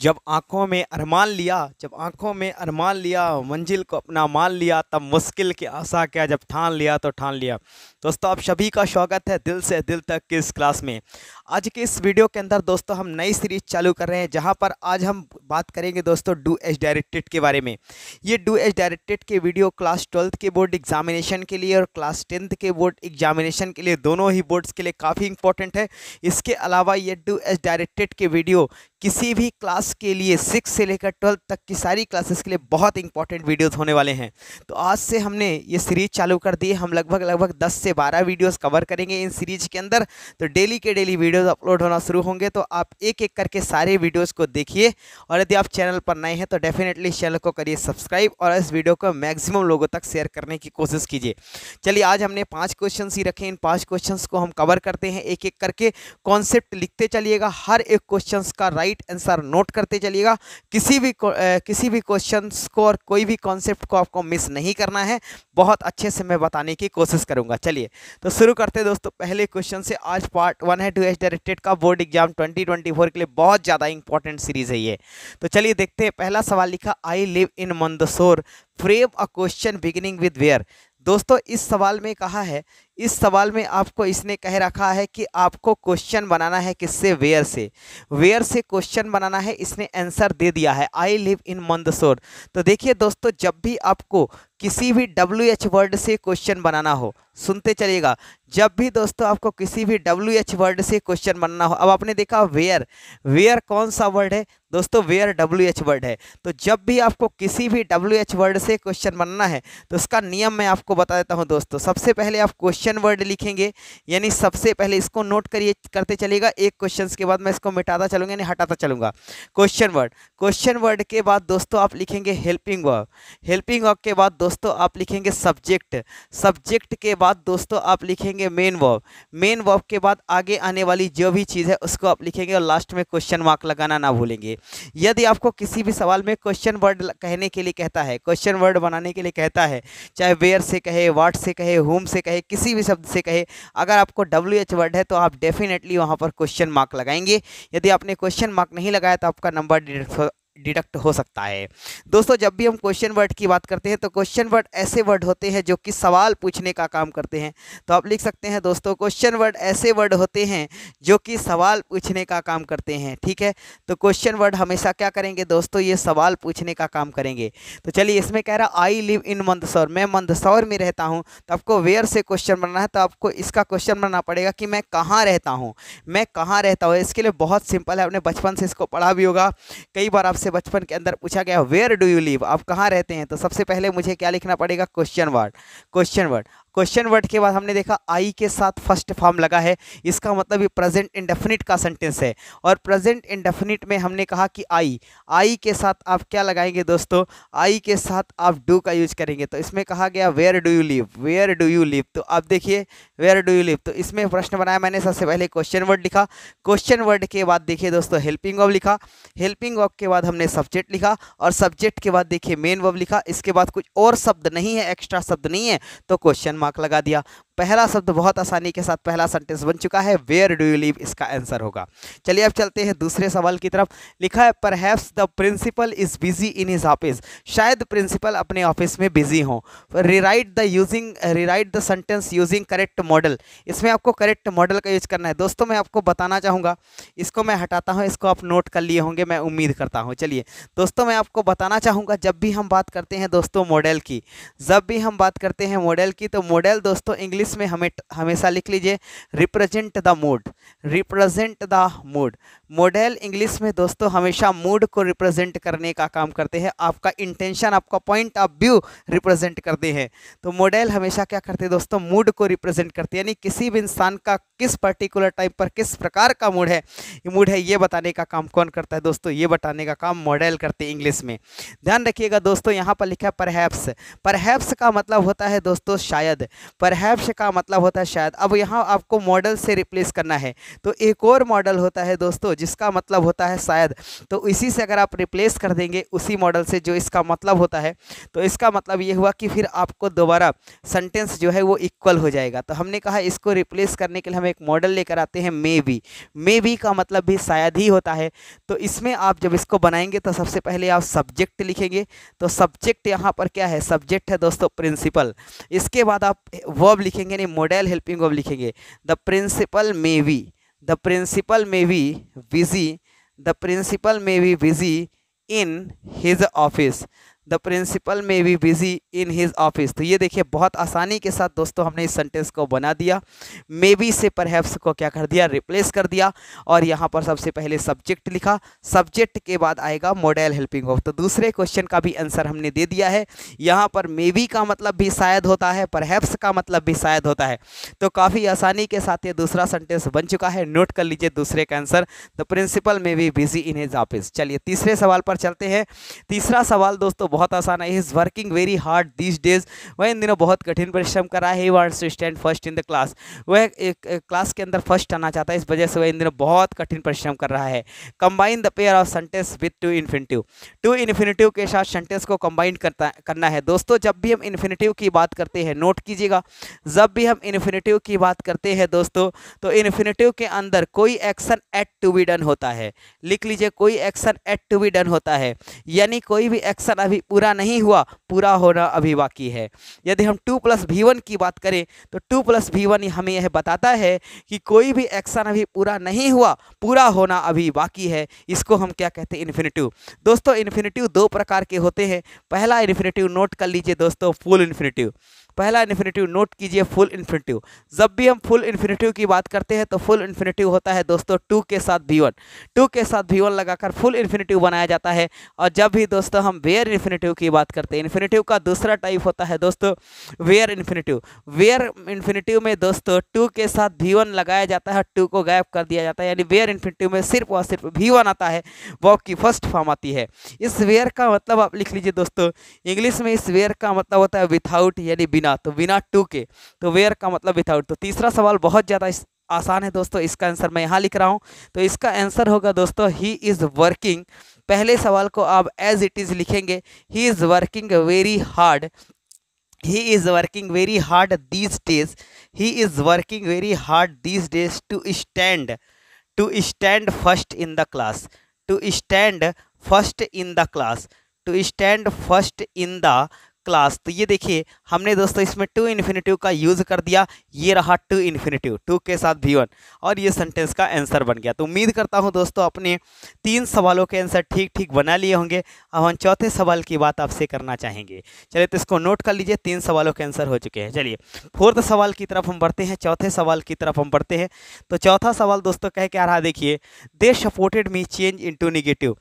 जब आँखों में अरमान लिया जब आँखों में अरमान लिया मंजिल को अपना मान लिया तब मुश्किल की आशा क्या जब ठान लिया तो ठान लिया दोस्तों आप सभी का स्वागत है दिल से दिल तक की इस क्लास में आज के इस वीडियो के अंदर दोस्तों हम नई सीरीज चालू कर रहे हैं जहां पर आज हम बात करेंगे दोस्तों डू एच डायरेक्टेड के बारे में ये डू एच डायरेक्टेड के वीडियो क्लास ट्वेल्थ के बोर्ड एग्जामिनेशन के लिए और क्लास टेंथ के बोर्ड एग्जामिनेशन के लिए दोनों ही बोर्ड्स के लिए काफ़ी इंपॉर्टेंट है इसके अलावा ये डू एच डायरेक्टेड के वीडियो किसी भी क्लास के लिए सिक्स से लेकर ट्वेल्थ तक की सारी क्लासेस के लिए बहुत इंपॉर्टेंट वीडियोस होने वाले हैं तो आज से हमने ये सीरीज चालू कर दी है हम लगभग लगभग 10 से 12 वीडियोस कवर करेंगे इन सीरीज के अंदर तो डेली के डेली वीडियोस अपलोड होना शुरू होंगे तो आप एक एक करके सारे वीडियोज़ को देखिए और यदि आप चैनल पर नए हैं तो डेफिनेटली चैनल को करिए सब्सक्राइब और इस वीडियो को मैक्सिमम लोगों तक शेयर करने की कोशिश कीजिए चलिए आज हमने पाँच क्वेश्चन ही रखे इन पाँच क्वेश्चन को हम कवर करते हैं एक एक करके कॉन्सेप्ट लिखते चलिएगा हर एक क्वेश्चन का राइट राइट आंसर नोट करते चलिएगा किसी भी आ, किसी भी क्वेश्चन को और कोई भी कॉन्सेप्ट को आपको मिस नहीं करना है बहुत अच्छे से मैं बताने की कोशिश करूंगा चलिए तो शुरू करते हैं दोस्तों पहले क्वेश्चन से आज पार्ट वन है टू एच डायरेक्टेड का board exam twenty twenty four के लिए बहुत ज़्यादा इंपॉर्टेंट सीरीज़ है ये तो चलिए देखते हैं पहला सवाल लिखा I live in Mandsaur frame a question beginning with where दोस्तों इस सवाल में कहा है इस सवाल में आपको इसने कह रखा है कि आपको क्वेश्चन बनाना है किससे वेयर से वेयर से क्वेश्चन बनाना है इसने आंसर दे दिया है आई लिव इन मंदसोर तो देखिए दोस्तों जब भी आपको किसी भी डब्ल्यू एच वर्ड से क्वेश्चन बनाना हो सुनते चलिएगा जब भी दोस्तों आपको किसी भी डब्ल्यू एच वर्ड से क्वेश्चन बनना हो अब आपने देखा वेयर वेयर कौन सा वर्ड है दोस्तों वेयर डब्ल्यू एच वर्ड है तो जब भी आपको किसी भी डब्ल्यू एच वर्ड से क्वेश्चन बनना है तो उसका नियम मैं आपको बता देता हूँ दोस्तों सबसे पहले आप क्वेश्चन क्वेश्चन वर्ड लिखेंगे यानी सबसे पहले इसको नोट करिए करते चलेगा एक क्वेश्चन के बाद मैं इसको मिटाता चलूँगा यानी हटाता चलूँगा क्वेश्चन वर्ड क्वेश्चन वर्ड के बाद दोस्तों आप लिखेंगे हेल्पिंग वर्ब हेल्पिंग वर्ब के बाद दोस्तों आप लिखेंगे सब्जेक्ट सब्जेक्ट के बाद दोस्तों आप लिखेंगे मेन वर्ब मेन वर्ब के बाद आगे आने वाली जो भी चीज़ है उसको आप लिखेंगे और लास्ट में क्वेश्चन मार्क लगाना ना भूलेंगे यदि आपको किसी भी सवाल में क्वेश्चन वर्ड कहने के लिए कहता है क्वेश्चन वर्ड बनाने के लिए कहता है चाहे वेयर से कहे वाट से कहे होम से कहे किसी भी शब्द से कहे अगर आपको डब्ल्यू एच वर्ड है तो आप डेफिनेटली वहाँ पर क्वेश्चन मार्क लगाएंगे यदि आपने क्वेश्चन मार्क नहीं लगाया तो आपका नंबर डिडक्ट हो सकता है दोस्तों जब भी हम क्वेश्चन वर्ड की बात करते हैं तो क्वेश्चन वर्ड ऐसे वर्ड होते हैं जो कि सवाल पूछने का काम करते हैं तो आप लिख सकते हैं दोस्तों क्वेश्चन वर्ड ऐसे वर्ड होते हैं जो कि सवाल पूछने का काम करते हैं ठीक है तो क्वेश्चन वर्ड हमेशा क्या करेंगे दोस्तों ये सवाल पूछने का काम करेंगे तो चलिए इसमें कह रहा आई लिव इन मंदसौर मैं मंदसौर में रहता हूँ तो आपको वेयर से क्वेश्चन बनना है तो आपको इसका क्वेश्चन बनना पड़ेगा कि मैं कहाँ रहता हूँ मैं कहाँ रहता हूँ इसके लिए बहुत सिंपल है आपने बचपन से इसको पढ़ा भी होगा कई बार आपसे से बचपन के अंदर पूछा गया वेयर डू यू लिव आप कहाँ रहते हैं तो सबसे पहले मुझे क्या लिखना पड़ेगा question word question word question word के बाद हमने देखा आई के साथ फर्स्ट फॉर्म लगा है इसका मतलब ये प्रेजेंट इंडेफिनिट का सेंटेंस है और प्रेजेंट इंडेफिनिट में हमने कहा कि आई आई के साथ आप क्या लगाएंगे दोस्तों आई के साथ आप डू का यूज करेंगे तो इसमें कहा गया where do you live where do you live तो आप देखिए वेयर डू यू लिव तो इसमें प्रश्न बनाया मैंने सबसे पहले क्वेश्चन वर्ड लिखा क्वेश्चन वर्ड के बाद देखिए दोस्तों हेल्पिंग वर्ब लिखा हेल्पिंग वर्ब के बाद हमने सब्जेक्ट लिखा और सब्जेक्ट के बाद देखिए मेन वर्ब लिखा इसके बाद कुछ और शब्द नहीं है एक्स्ट्रा शब्द नहीं है तो क्वेश्चन मार्क लगा दिया पहला शब्द बहुत आसानी के साथ पहला सेंटेंस बन चुका है वेयर डू यू लिव इसका आंसर होगा चलिए अब चलते हैं दूसरे सवाल की तरफ लिखा है haves the principal is busy in his office शायद प्रिंसिपल अपने ऑफिस में बिजी हों rewrite the using rewrite the sentence using correct modal इसमें आपको करेक्ट मॉडल का यूज करना है दोस्तों मैं आपको बताना चाहूँगा इसको मैं हटाता हूँ इसको आप नोट कर लिए होंगे मैं उम्मीद करता हूँ चलिए दोस्तों मैं आपको बताना चाहूँगा जब भी हम बात करते हैं दोस्तों मॉडल की जब भी हम बात करते हैं मॉडल की तो मॉडल दोस्तों इंग्लिश इसमें हमें हमेशा लिख लीजिए represent the mood represent the mood modal English में दोस्तों हमेशा मूड को रिप्रेजेंट करने का काम करते हैं आपका इंटेंशन आपका पॉइंट ऑफ व्यू रिप्रेजेंट करते हैं तो मॉडल हमेशा क्या करते हैं दोस्तों मूड को रिप्रेजेंट करते हैं यानी किसी भी इंसान का किस पर्टिकुलर टाइम पर किस प्रकार का मूड है मूड है ये बताने का काम कौन करता है दोस्तों ये बताने का काम मॉडल करते हैं इंग्लिश में ध्यान रखिएगा दोस्तों यहाँ पर लिखा है परहैप्स परहैप्स का मतलब होता है दोस्तों शायद परहैप्स का मतलब होता है शायद अब यहाँ आपको मॉडल से रिप्लेस करना है तो एक और मॉडल होता है दोस्तों जिसका मतलब होता है शायद तो इसी से अगर आप रिप्लेस कर देंगे उसी मॉडल से जो इसका मतलब होता है तो इसका मतलब ये हुआ कि फिर आपको दोबारा सेंटेंस जो है वो इक्वल हो जाएगा तो हमने कहा इसको रिप्लेस करने के लिए हम एक मॉडल लेकर आते हैं मे बी मे बी का मतलब भी शायद ही होता है तो इसमें आप जब इसको बनाएंगे तो सबसे पहले आप सब्जेक्ट लिखेंगे तो सब्जेक्ट यहाँ पर क्या है सब्जेक्ट है दोस्तों प्रिंसिपल इसके बाद आप वर्ब लिखेंगे नहीं मॉडल हेल्पिंग वर्ब लिखेंगे the principal may be the principal may be busy the principal may be busy in his office the principal may be busy in his office तो ये देखिए बहुत आसानी के साथ दोस्तों हमने इस सेंटेंस को बना दिया मे बी से परहैप्स को क्या कर दिया रिप्लेस कर दिया और यहाँ पर सबसे पहले सब्जेक्ट लिखा सब्जेक्ट के बाद आएगा मॉडल हेल्पिंग ऑफ तो दूसरे क्वेश्चन का भी आंसर हमने दे दिया है यहाँ पर मे बी का मतलब भी शायद होता है परहैप्स का मतलब भी शायद होता है तो काफ़ी आसानी के साथ ये दूसरा सेंटेंस बन चुका है नोट कर लीजिए दूसरे का answer the principal may be busy in his office चलिए तीसरे सवाल पर चलते हैं तीसरा सवाल दोस्तों बहुत आसान है is working very hard this days वह इन दिनों बहुत कठिन परिश्रम कर रहा है he wants to stand first in the class वह क्लास के अंदर फर्स्ट आना चाहता है इस वजह से वह इन दिनों बहुत कठिन परिश्रम कर रहा है combine the pair of sentence with to infinitive to infinitive के साथ सेंटेंस को कंबाइन करता करना है दोस्तों जब भी हम इन्फिनेटिव की बात करते हैं नोट कीजिएगा जब भी हम इन्फिनेटिव की बात करते हैं दोस्तों तो इन्फिनेटिव के अंदर कोई action yet to be done होता है लिख लीजिए कोई action yet to be done होता है यानी कोई भी एक्शन अभी पूरा नहीं हुआ पूरा होना अभी बाकी है यदि हम टू प्लस भी वन की बात करें तो टू प्लस भी वन हमें यह बताता है कि कोई भी एक्शन अभी पूरा नहीं हुआ पूरा होना अभी बाकी है इसको हम क्या कहते हैं इन्फिनेटिव दोस्तों इन्फिनेटिव दो प्रकार के होते हैं पहला इन्फिनेटिव नोट कर लीजिए दोस्तों फुल इन्फिनेटिव पहला इन्फिनेटिव नोट कीजिए फुल इन्फिनेटिव जब भी हम फुल इन्फिनेटिव की बात करते हैं तो फुल इन्फिनेटिव होता है दोस्तों टू के साथ भी वन टू के साथ भी वन लगाकर फुल इन्फिनेटिव बनाया जाता है और जब भी दोस्तों हम वेयर इन्फिनेटिव की बात करते हैं इन्फिनेटिव का दूसरा टाइप होता है दोस्तों वेयर इन्फिनेटिव वेयर इन्फिनेटिव में दोस्तों टू के साथ भी वन लगाया जाता है टू को गायब कर दिया जाता है यानी वेयर इन्फिनेटिव में सिर्फ और सिर्फ भी वन आता है वो की फर्स्ट फॉर्म आती है इस वेयर का मतलब आप लिख लीजिए दोस्तों इंग्लिश में इस वेयर का मतलब होता है विथाउट यानी बिना बिना तो बिना टू के तो वेयर का मतलब विथआउट तो तीसरा सवाल बहुत ज़्यादा आसान है दोस्तों इसका आंसर मैं यहाँ लिख रहा हूँ तो इसका आंसर होगा दोस्तों ही इज़ वर्किंग पहले सवाल को आप एज इट इज़ लिखेंगे he is working very hard he is working very hard these days he is working very hard these days to stand to stand first in the class to stand first in the class to stand first in the class तो ये देखिए हमने दोस्तों इसमें to infinitive का use कर दिया ये रहा टू इन्फिनेटिव टू के साथ भी वन और ये सेंटेंस का आंसर बन गया तो उम्मीद करता हूँ दोस्तों अपने तीन सवालों के आंसर ठीक ठीक बना लिए होंगे अब हम चौथे सवाल की बात आपसे करना चाहेंगे चलिए तो इसको नोट कर लीजिए तीन सवालों के आंसर हो चुके हैं चलिए फोर्थ सवाल की तरफ हम बढ़ते हैं चौथे सवाल की तरफ हम बढ़ते हैं तो चौथा सवाल दोस्तों कह क्या रहा देखिए they supported me change in negative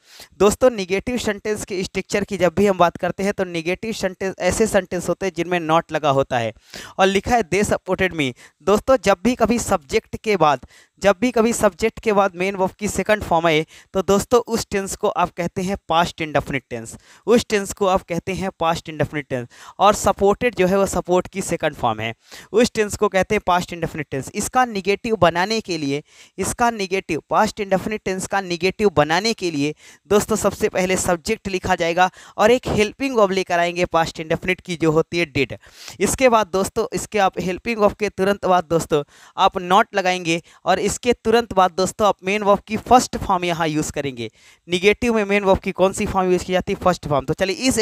दोस्तों निगेटिव सेंटेंस के स्ट्रक्चर की जब भी हम बात करते हैं तो निगेटिव सेंटेंस ऐसे सेंटेंस होते हैं जिनमें नॉट लगा होता है और लिखा है दे सपोर्टेड मी दोस्तों जब भी कभी सब्जेक्ट के बाद जब भी कभी सब्जेक्ट के बाद मेन वर्ब की सेकंड फॉर्म आए तो दोस्तों उस टेंस को आप कहते हैं पास्ट इंडेफिनिट टेंस उस टेंस को आप कहते हैं पास्ट इंडेफिनिट टेंस और सपोर्टेड जो है वो सपोर्ट की सेकंड फॉर्म है उस टेंस को कहते हैं पास्ट इंडेफिनिट टेंस इसका निगेटिव बनाने के लिए इसका निगेटिव पास्ट इंडेफिनिट टेंस का निगेटिव बनाने के लिए दोस्तों सबसे पहले सब्जेक्ट लिखा जाएगा और एक हेल्पिंग वर्ब लेकर आएंगे पास्ट इंडेफिनिट की जो होती है डिड इसके बाद दोस्तों इसके आप हेल्पिंग वर्ब के तुरंत बाद दोस्तों आप नॉट लगाएंगे और इसके तुरंत बाद दोस्तों आप मेन वर्ब की फर्स्ट फॉर्म यहाँ यूज़ करेंगे निगेटिव में मेन वर्ब की कौन सी फॉर्म यूज़ की जाती है फर्स्ट फॉर्म तो चलिए इस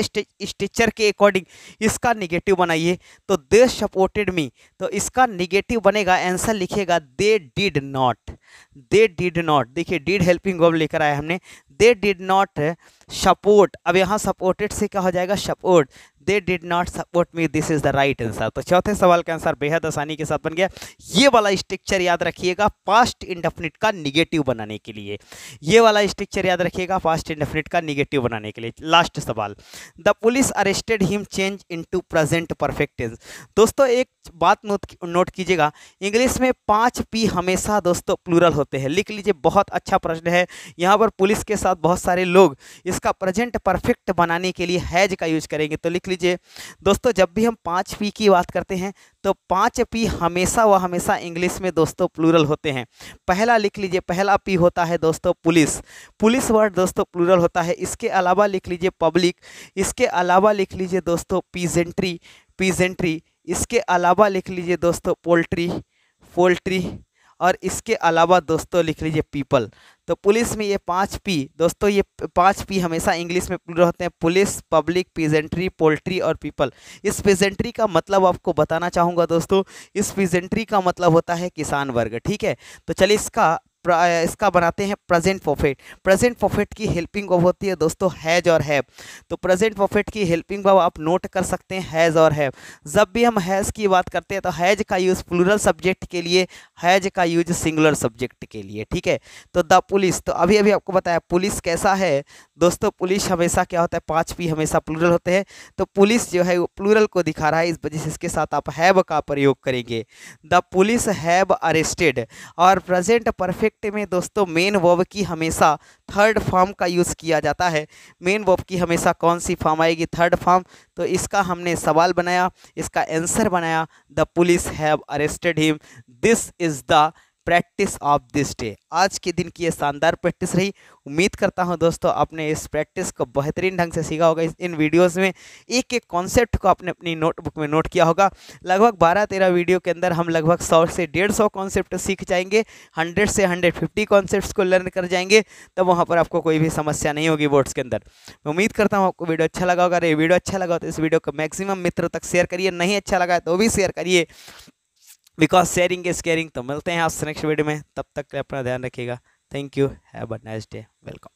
स्ट्रक्चर के अकॉर्डिंग इसका निगेटिव बनाइए तो दे सपोर्टेड मी तो इसका निगेटिव बनेगा आंसर लिखेगा they did not they did not देखिए डिड हेल्पिंग वर्ब लेकर आया हमने दे डिड नॉट सपोर्ट अब यहाँ सपोर्टेड से क्या हो जाएगा support they did not support me this is the right answer तो चौथे सवाल का आंसर बेहद आसानी के साथ बन गया ये वाला स्ट्रक्चर याद रखिएगा पास्ट इंडेफिनिट का निगेटिव बनाने के लिए ये वाला स्ट्रक्चर याद रखिएगा पास्ट इंडेफिनिट का निगेटिव बनाने के लिए लास्ट सवाल the police arrested him change into present perfect tense दोस्तों एक बात नोट कीजिएगा इंग्लिश में पाँच पी हमेशा दोस्तों प्लूरल होते हैं लिख लीजिए बहुत अच्छा प्रश्न है यहाँ पर पुलिस के साथ बहुत सारे लोग इसका प्रेजेंट परफेक्ट बनाने के लिए हैज का यूज करेंगे तो लिख लीजिए लीजिए दोस्तों जब भी हम पाँच पी की बात करते हैं तो पाँच पी हमेशा व हमेशा इंग्लिश में दोस्तों प्लूरल होते हैं पहला लिख लीजिए पहला पी होता है दोस्तों पुलिस पुलिस वर्ड दोस्तों प्लूरल होता है इसके अलावा लिख लीजिए पब्लिक इसके अलावा लिख लीजिए दोस्तों पीजेंट्री पीजेंट्री इसके अलावा लिख लीजिए दोस्तों पोल्ट्री पोल्ट्री और इसके अलावा दोस्तों लिख लीजिए पीपल तो पुलिस में ये पाँच पी दोस्तों ये पाँच पी हमेशा इंग्लिश में रहते हैं पुलिस पब्लिक पीजेंट्री पोल्ट्री और पीपल इस पीजेंट्री का मतलब आपको बताना चाहूँगा दोस्तों इस पीजेंट्री का मतलब होता है किसान वर्ग ठीक है तो चलिए इसका इसका बनाते हैं प्रेजेंट प्रॉफिट प्रेजेंट प्रॉफिट की हेल्पिंग वर्ब होती है दोस्तों हैज और हैव तो प्रेजेंट प्रॉफिट की हेल्पिंग वर्ब आप नोट कर सकते हैं हैज और हैव जब भी हम हैज की बात करते हैं तो हैज का यूज़ प्लूरल सब्जेक्ट के लिए हैज का यूज सिंगुलर सब्जेक्ट के लिए ठीक है तो द पुलिस तो अभी अभी आपको बताया पुलिस कैसा है दोस्तों पुलिस हमेशा क्या होता है पाँच पी हमेशा प्लूरल होते हैं तो पुलिस जो है वो प्लूरल को दिखा रहा है इस वजह से इसके साथ आप हैव का प्रयोग करेंगे द पुलिस हैव अरेस्टेड और प्रेजेंट परफेक्ट एक्ट में दोस्तों मेन वर्ब की हमेशा थर्ड फॉर्म का यूज़ किया जाता है मेन वर्ब की हमेशा कौन सी फॉर्म आएगी थर्ड फॉर्म तो इसका हमने सवाल बनाया इसका आंसर बनाया the police have arrested him this is the practice of this day आज के दिन की ये शानदार प्रैक्टिस रही उम्मीद करता हूँ दोस्तों आपने इस प्रैक्टिस को बेहतरीन ढंग से सीखा होगा इस इन वीडियोस में एक एक कॉन्सेप्ट को आपने अपनी नोटबुक में नोट किया होगा लगभग बारह तेरह वीडियो के अंदर हम लगभग सौ से डेढ़ सौ कॉन्सेप्ट सीख जाएंगे हंड्रेड से हंड्रेड फिफ्टी कॉन्सेप्ट को लर्न कर जाएंगे तब वहाँ पर आपको कोई भी समस्या नहीं होगी बोर्ड्स के अंदर मैं उम्मीद करता हूँ आपको वीडियो अच्छा लगा होगा अरे वीडियो अच्छा लगा तो इस वीडियो को मैक्सिमम मित्रों तक शेयर करिए नहीं अच्छा लगा तो भी शेयर करिए बिकॉज शेयरिंग इज केयरिंग तो मिलते हैं आपसे नेक्स्ट वीडियो में तब तक अपना ध्यान रखिएगा thank you have a nice day welcome